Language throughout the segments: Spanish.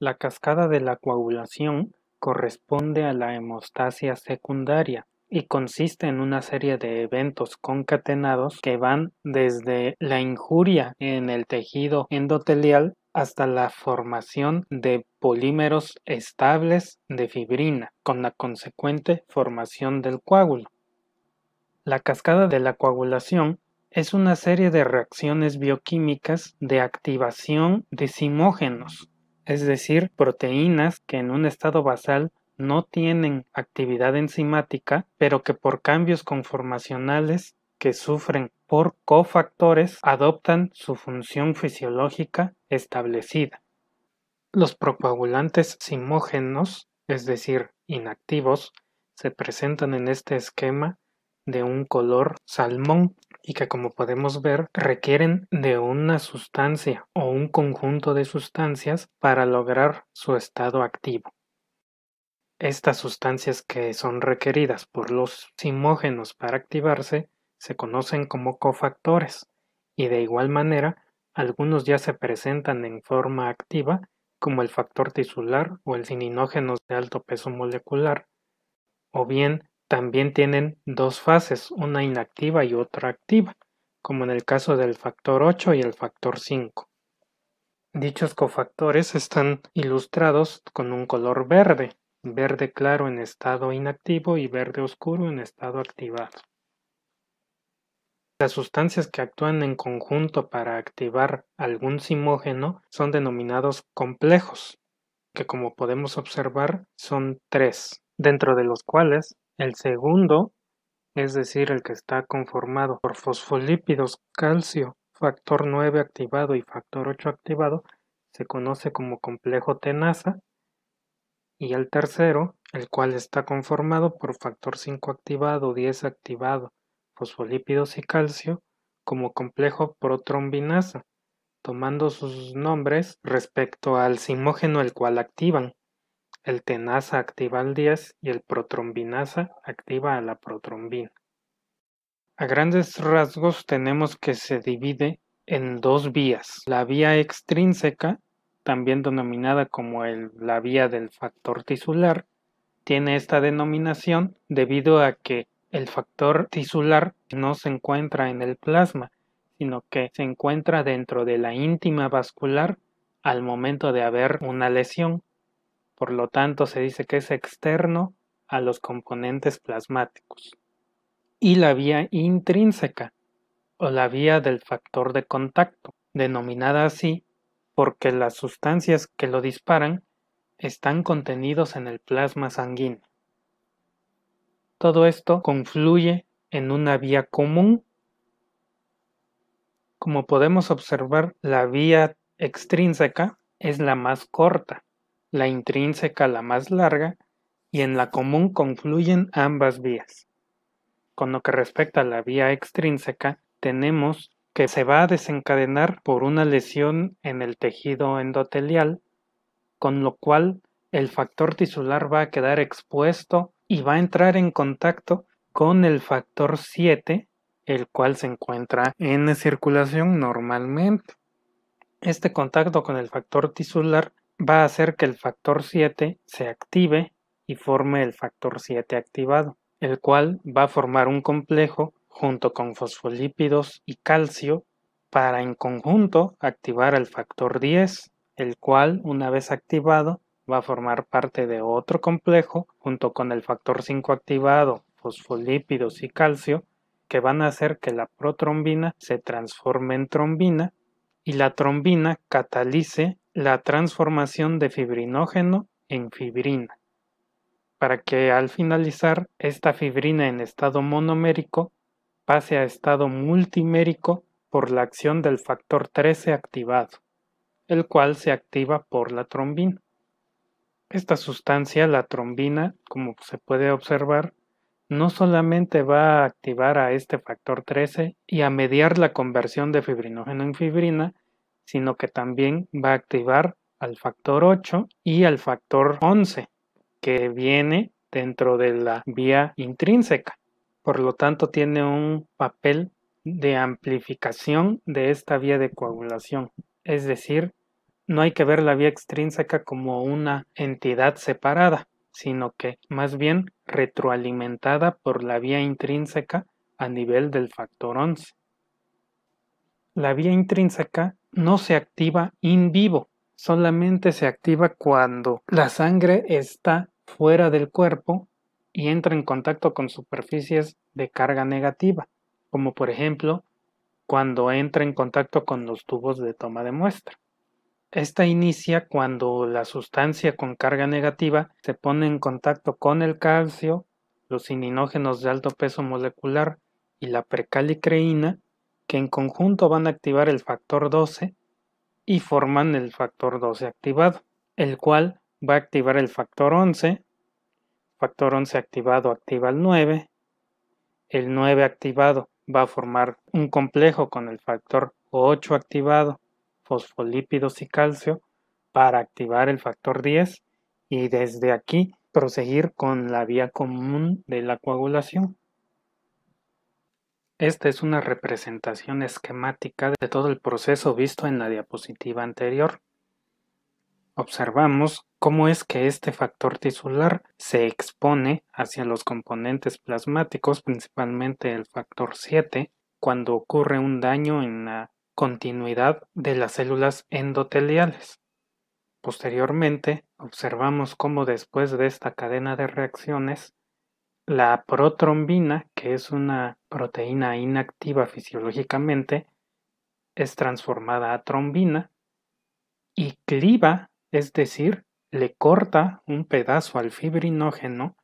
La cascada de la coagulación corresponde a la hemostasia secundaria y consiste en una serie de eventos concatenados que van desde la injuria en el tejido endotelial hasta la formación de polímeros estables de fibrina, con la consecuente formación del coágulo. La cascada de la coagulación es una serie de reacciones bioquímicas de activación de simógenos, es decir, proteínas que en un estado basal no tienen actividad enzimática, pero que por cambios conformacionales que sufren por cofactores adoptan su función fisiológica establecida. Los procoagulantes simógenos, es decir, inactivos, se presentan en este esquema de un color salmón y que como podemos ver requieren de una sustancia o un conjunto de sustancias para lograr su estado activo. Estas sustancias que son requeridas por los simógenos para activarse se conocen como cofactores y de igual manera algunos ya se presentan en forma activa como el factor tisular o el sininógeno de alto peso molecular o bien también tienen dos fases, una inactiva y otra activa, como en el caso del factor 8 y el factor 5. Dichos cofactores están ilustrados con un color verde, verde claro en estado inactivo y verde oscuro en estado activado. Las sustancias que actúan en conjunto para activar algún simógeno son denominados complejos, que como podemos observar son tres, dentro de los cuales el segundo, es decir, el que está conformado por fosfolípidos, calcio, factor 9 activado y factor 8 activado, se conoce como complejo tenaza. Y el tercero, el cual está conformado por factor 5 activado, 10 activado, fosfolípidos y calcio, como complejo protrombinasa, tomando sus nombres respecto al simógeno el cual activan. El tenasa activa al 10 y el protrombinasa activa a la protrombina. A grandes rasgos tenemos que se divide en dos vías, la vía extrínseca, también denominada como la vía del factor tisular, tiene esta denominación debido a que el factor tisular no se encuentra en el plasma, sino que se encuentra dentro de la íntima vascular al momento de haber una lesión por lo tanto, se dice que es externo a los componentes plasmáticos. Y la vía intrínseca, o la vía del factor de contacto, denominada así porque las sustancias que lo disparan están contenidos en el plasma sanguíneo. Todo esto confluye en una vía común. Como podemos observar, la vía extrínseca es la más corta, la intrínseca la más larga, y en la común confluyen ambas vías. Con lo que respecta a la vía extrínseca, tenemos que se va a desencadenar por una lesión en el tejido endotelial, con lo cual el factor tisular va a quedar expuesto y va a entrar en contacto con el factor 7, el cual se encuentra en circulación normalmente. Este contacto con el factor tisular va a hacer que el factor 7 se active y forme el factor 7 activado, el cual va a formar un complejo junto con fosfolípidos y calcio para en conjunto activar el factor 10, el cual una vez activado va a formar parte de otro complejo junto con el factor 5 activado, fosfolípidos y calcio, que van a hacer que la protrombina se transforme en trombina y la trombina catalice la transformación de fibrinógeno en fibrina, para que al finalizar esta fibrina en estado monomérico pase a estado multimérico por la acción del factor 13 activado, el cual se activa por la trombina. Esta sustancia, la trombina, como se puede observar, no solamente va a activar a este factor 13 y a mediar la conversión de fibrinógeno en fibrina, sino que también va a activar al factor 8 y al factor 11, que viene dentro de la vía intrínseca. Por lo tanto, tiene un papel de amplificación de esta vía de coagulación. Es decir, no hay que ver la vía extrínseca como una entidad separada, sino que más bien retroalimentada por la vía intrínseca a nivel del factor 11. La vía intrínseca no se activa in vivo, solamente se activa cuando la sangre está fuera del cuerpo y entra en contacto con superficies de carga negativa, como por ejemplo cuando entra en contacto con los tubos de toma de muestra. Esta inicia cuando la sustancia con carga negativa se pone en contacto con el calcio, los sininógenos de alto peso molecular y la precalicreína que en conjunto van a activar el factor 12 y forman el factor 12 activado, el cual va a activar el factor 11, factor 11 activado activa el 9, el 9 activado va a formar un complejo con el factor 8 activado, fosfolípidos y calcio, para activar el factor 10 y desde aquí proseguir con la vía común de la coagulación. Esta es una representación esquemática de todo el proceso visto en la diapositiva anterior. Observamos cómo es que este factor tisular se expone hacia los componentes plasmáticos, principalmente el factor 7, cuando ocurre un daño en la continuidad de las células endoteliales. Posteriormente, observamos cómo después de esta cadena de reacciones, la protrombina, que es una proteína inactiva fisiológicamente, es transformada a trombina y cliva, es decir, le corta un pedazo al fibrinógeno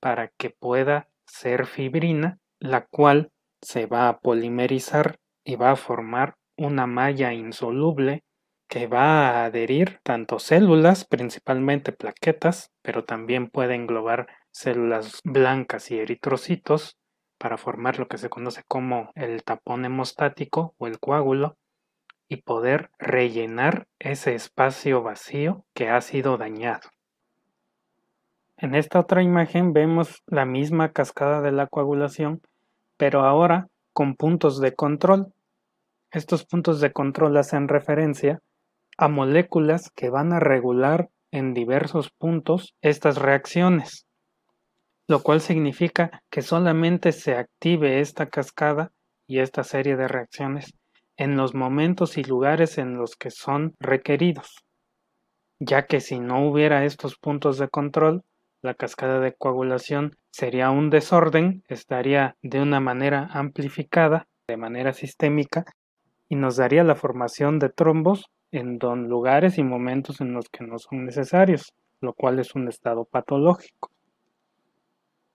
para que pueda ser fibrina, la cual se va a polimerizar y va a formar una malla insoluble que va a adherir tanto células, principalmente plaquetas, pero también puede englobar células blancas y eritrocitos para formar lo que se conoce como el tapón hemostático o el coágulo y poder rellenar ese espacio vacío que ha sido dañado. En esta otra imagen vemos la misma cascada de la coagulación, pero ahora con puntos de control. Estos puntos de control hacen referencia a moléculas que van a regular en diversos puntos estas reacciones lo cual significa que solamente se active esta cascada y esta serie de reacciones en los momentos y lugares en los que son requeridos, ya que si no hubiera estos puntos de control, la cascada de coagulación sería un desorden, estaría de una manera amplificada, de manera sistémica, y nos daría la formación de trombos en don lugares y momentos en los que no son necesarios, lo cual es un estado patológico.